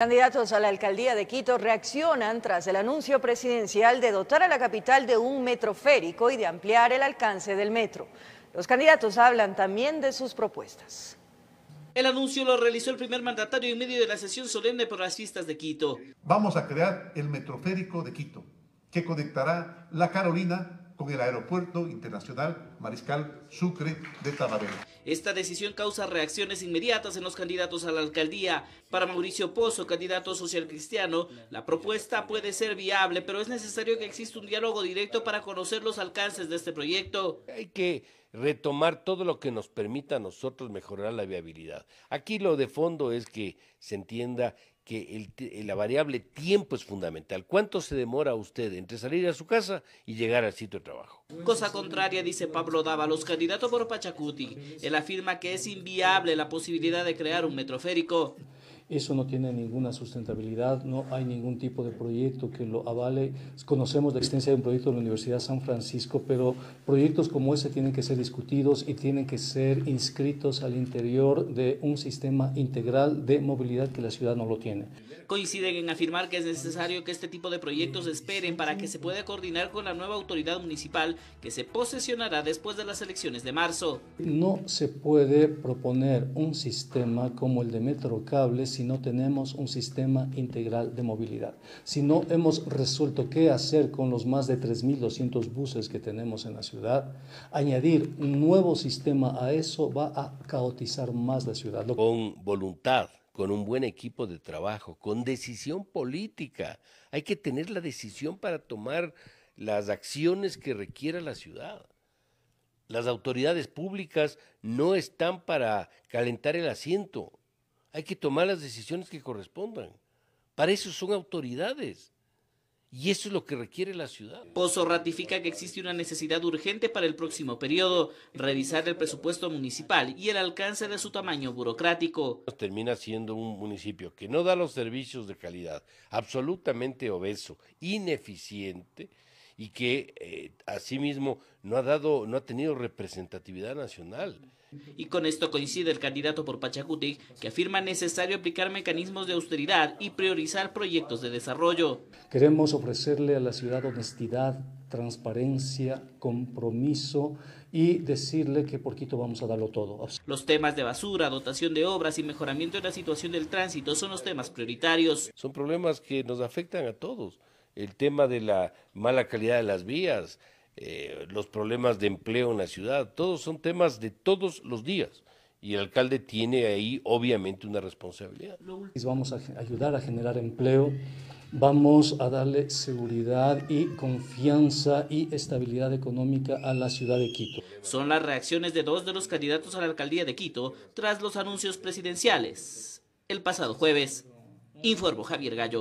Candidatos a la alcaldía de Quito reaccionan tras el anuncio presidencial de dotar a la capital de un metroférico y de ampliar el alcance del metro. Los candidatos hablan también de sus propuestas. El anuncio lo realizó el primer mandatario en medio de la sesión solemne por las fiestas de Quito. Vamos a crear el metroférico de Quito, que conectará la Carolina con el Aeropuerto Internacional Mariscal Sucre de Tabaré. Esta decisión causa reacciones inmediatas en los candidatos a la alcaldía. Para Mauricio Pozo, candidato social cristiano, la propuesta puede ser viable, pero es necesario que exista un diálogo directo para conocer los alcances de este proyecto. Hay que retomar todo lo que nos permita a nosotros mejorar la viabilidad. Aquí lo de fondo es que se entienda que la variable tiempo es fundamental. ¿Cuánto se demora usted entre salir a su casa y llegar al sitio de trabajo? Cosa contraria, dice Pablo los candidatos por Pachacuti. Él afirma que es inviable la posibilidad de crear un metroférico. Eso no tiene ninguna sustentabilidad, no hay ningún tipo de proyecto que lo avale. Conocemos la existencia de un proyecto de la Universidad San Francisco, pero proyectos como ese tienen que ser discutidos y tienen que ser inscritos al interior de un sistema integral de movilidad que la ciudad no lo tiene. Coinciden en afirmar que es necesario que este tipo de proyectos esperen para que se pueda coordinar con la nueva autoridad municipal que se posesionará después de las elecciones de marzo. No se puede proponer un sistema como el de Metrocable si no tenemos un sistema integral de movilidad, si no hemos resuelto qué hacer con los más de 3.200 buses que tenemos en la ciudad, añadir un nuevo sistema a eso va a caotizar más la ciudad. Con voluntad, con un buen equipo de trabajo, con decisión política, hay que tener la decisión para tomar las acciones que requiera la ciudad. Las autoridades públicas no están para calentar el asiento, hay que tomar las decisiones que correspondan. Para eso son autoridades. Y eso es lo que requiere la ciudad. Pozo ratifica que existe una necesidad urgente para el próximo periodo, revisar el presupuesto municipal y el alcance de su tamaño burocrático. Termina siendo un municipio que no da los servicios de calidad, absolutamente obeso, ineficiente, y que eh, asimismo no ha dado, no ha tenido representatividad nacional. Y con esto coincide el candidato por Pachacutic, que afirma necesario aplicar mecanismos de austeridad y priorizar proyectos de desarrollo. Queremos ofrecerle a la ciudad honestidad, transparencia, compromiso y decirle que por Quito vamos a darlo todo. Los temas de basura, dotación de obras y mejoramiento de la situación del tránsito son los temas prioritarios. Son problemas que nos afectan a todos el tema de la mala calidad de las vías, eh, los problemas de empleo en la ciudad, todos son temas de todos los días. Y el alcalde tiene ahí obviamente una responsabilidad. Vamos a ayudar a generar empleo, vamos a darle seguridad y confianza y estabilidad económica a la ciudad de Quito. Son las reacciones de dos de los candidatos a la alcaldía de Quito tras los anuncios presidenciales. El pasado jueves, informó Javier Gallo.